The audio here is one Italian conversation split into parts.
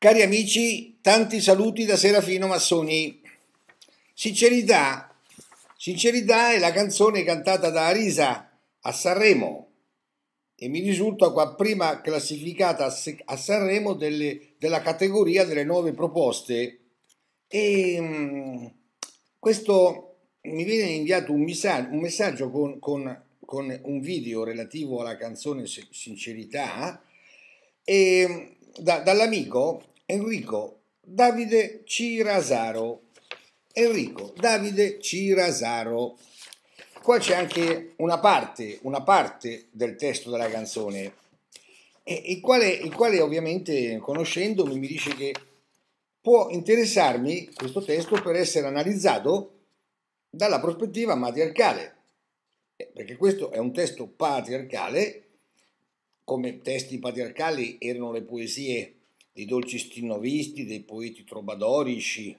Cari amici, tanti saluti da Serafino Massoni. Sincerità. Sincerità è la canzone cantata da Arisa a Sanremo e mi risulta qua prima classificata a Sanremo delle, della categoria delle nuove proposte. E mm, questo mi viene inviato un messaggio, un messaggio con, con, con un video relativo alla canzone Sincerità e da, dall'amico Enrico Davide Cirasaro. Enrico Davide Cirasaro. Qua c'è anche una parte, una parte del testo della canzone, il quale, il quale ovviamente conoscendomi mi dice che può interessarmi questo testo per essere analizzato dalla prospettiva matriarcale, eh, perché questo è un testo patriarcale come testi patriarcali erano le poesie dei dolci stinovisti, dei poeti trobadorici,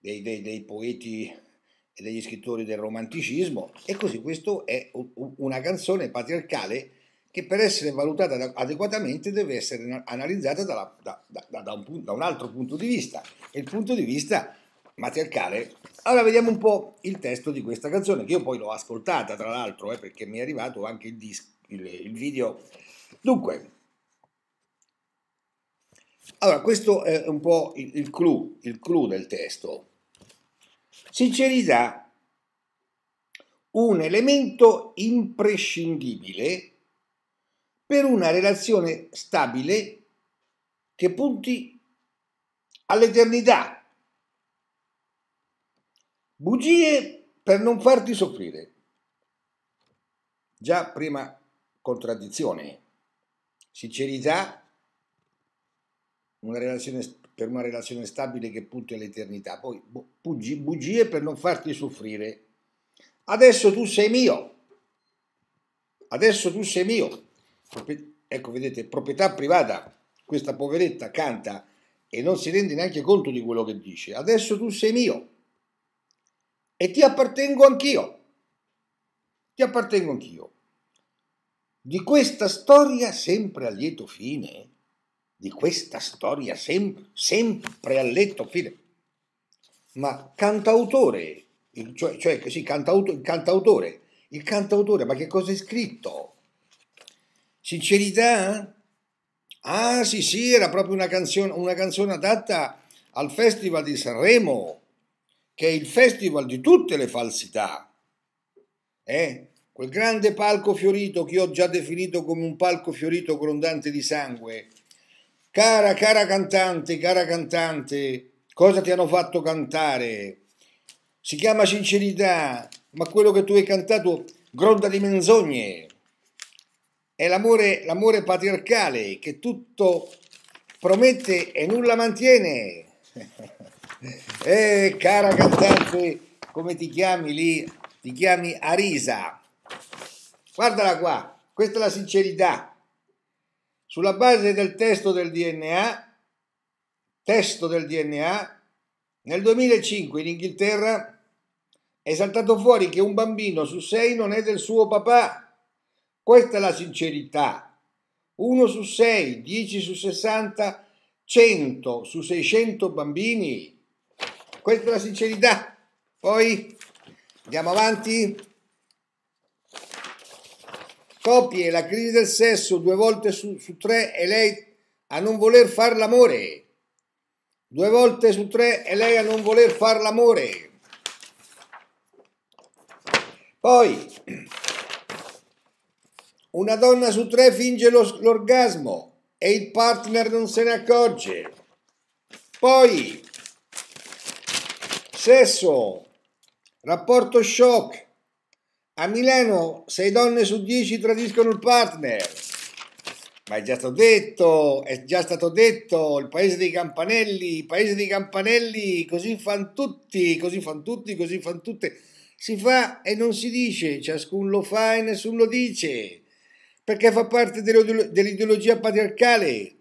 dei, dei, dei poeti e degli scrittori del romanticismo e così questa è una canzone patriarcale che per essere valutata adeguatamente deve essere analizzata dalla, da, da, da, un da, un altro punto di vista, il punto di vista matriarcale. Allora vediamo un po' il testo di questa canzone, che io poi l'ho ascoltata tra l'altro, eh, perché mi è arrivato anche il, disc, il, il video Dunque, allora questo è un po' il, il, clou, il clou del testo. Sincerità un elemento imprescindibile per una relazione stabile che punti all'eternità. Bugie per non farti soffrire. Già prima contraddizione. Sincerità, una per una relazione stabile che punti all'eternità. Poi boh, bugie per non farti soffrire. Adesso tu sei mio. Adesso tu sei mio. Ecco, vedete, proprietà privata. Questa poveretta canta e non si rende neanche conto di quello che dice. Adesso tu sei mio e ti appartengo anch'io. Ti appartengo anch'io di questa storia sempre a lieto fine, di questa storia sem- sempre a lieto fine. Ma cantautore, cioè, cioè sì, cantauto, cantautore, il cantautore, ma che cosa è scritto? Sincerità? Ah sì sì, era proprio una canzone, una canzone adatta al Festival di Sanremo, che è il festival di tutte le falsità. Eh? Quel grande palco fiorito che ho già definito come un palco fiorito grondante di sangue. Cara, cara cantante, cara cantante, cosa ti hanno fatto cantare? Si chiama sincerità, ma quello che tu hai cantato gronda di menzogne. È l'amore, l'amore patriarcale che tutto promette e nulla mantiene. eh, cara cantante, come ti chiami lì? Ti chiami Arisa. Guardala qua, questa è la sincerità. Sulla base del testo del DNA, testo del DNA, nel 2005 in Inghilterra è saltato fuori che un bambino su sei non è del suo papà. Questa è la sincerità. Uno su sei, 10 su 60, 100 su 600 bambini. Questa è la sincerità. Poi andiamo avanti. Scoppi la crisi del sesso due volte su, su tre e lei a non voler far l'amore. Due volte su tre e lei a non voler far l'amore. Poi, una donna su tre finge lo, l'orgasmo e il partner non se ne accorge. Poi, sesso, rapporto shock, a Milano 6 donne su 10 tradiscono il partner. Ma è già stato detto, è già stato detto, il paese dei campanelli, il paese dei campanelli, così fan tutti, così fan tutti, così fan tutte. Si fa e non si dice, ciascuno lo fa e nessuno lo dice, perché fa parte dell'ideologia patriarcale.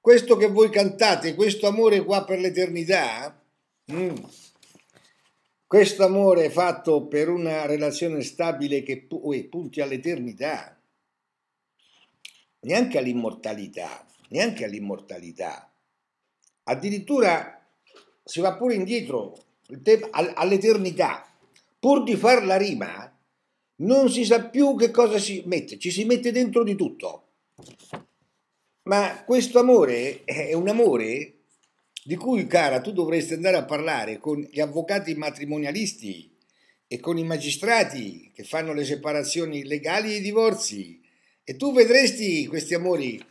Questo che voi cantate, questo amore qua per l'eternità, mm questo amore è fatto per una relazione stabile che poi punti all'eternità, neanche all'immortalità, neanche all'immortalità. Addirittura si va pure indietro all'eternità. Pur di far la rima, non si sa più che cosa si mette, ci si mette dentro di tutto. Ma questo amore è un amore di cui, cara, tu dovresti andare a parlare con gli avvocati matrimonialisti e con i magistrati che fanno le separazioni legali e i divorzi. E tu vedresti questi amori.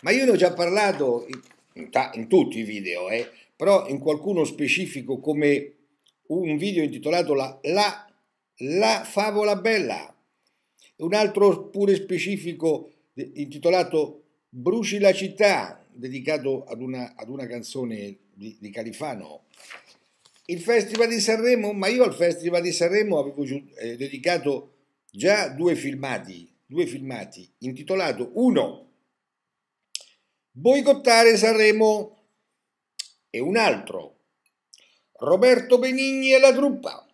Ma io ne ho già parlato in, in tutti i video, eh, però in qualcuno specifico come un video intitolato La, la, la favola bella, un altro pure specifico intitolato Bruci la città, dedicato ad una, ad una canzone di, di Califano. Il Festival di Sanremo, ma io al Festival di Sanremo avevo eh, dedicato già due filmati, due filmati, intitolato uno Boicottare Sanremo e un altro Roberto Benigni e la truppa.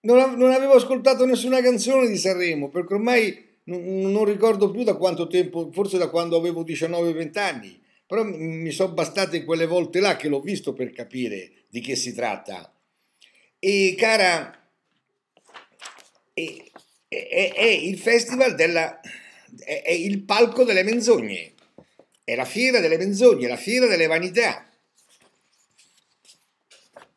Non, non avevo ascoltato nessuna canzone di Sanremo perché ormai non, non ricordo più da quanto tempo, forse da quando avevo 19-20 anni però mi sono bastate quelle volte là che l'ho visto per capire di che si tratta. E cara, è, è, è il festival della... È, è il palco delle menzogne. È la fiera delle menzogne, la fiera delle vanità.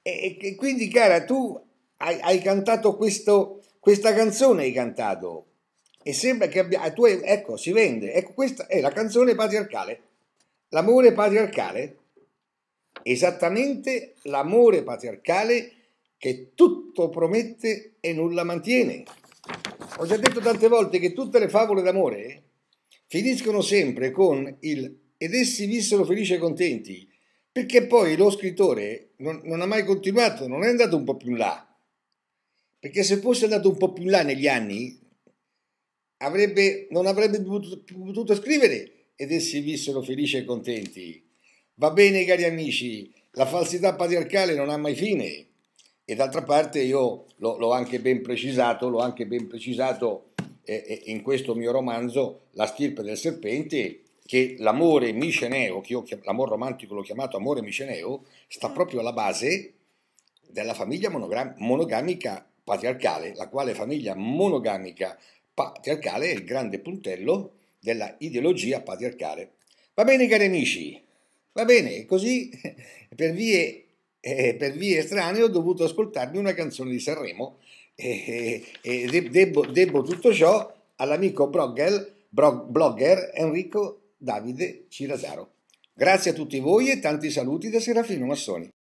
E, e quindi, cara, tu hai, hai cantato questo, questa canzone, hai cantato, e sembra che abbia, ah, tu hai, ecco, si vende, ecco, questa è la canzone patriarcale L'amore patriarcale? Esattamente l'amore patriarcale che tutto promette e nulla mantiene. Ho già detto tante volte che tutte le favole d'amore finiscono sempre con il ed essi vissero felici e contenti, perché poi lo scrittore non, non, ha mai continuato, non è andato un po' più in là. Perché se fosse andato un po' più in là negli anni, avrebbe, non avrebbe potuto, potuto scrivere ed essi vissero felici e contenti. Va bene, cari amici, la falsità patriarcale non ha mai fine. E d'altra parte io l'ho anche ben precisato, l'ho anche ben precisato eh, eh, in questo mio romanzo, La stirpe del serpente, che l'amore miceneo, che l'amore romantico l'ho chiamato amore miceneo, sta mm. proprio alla base della famiglia monogamica patriarcale, la quale famiglia monogamica patriarcale è il grande puntello della ideologia patriarcale. Va bene cari amici, va bene, così per vie, eh, per vie strane ho dovuto ascoltarmi una canzone di Sanremo e eh, eh, eh debbo, debbo, tutto ciò all'amico blogger, blogger Enrico Davide Cirasaro. Grazie a tutti voi e tanti saluti da Serafino Massoni.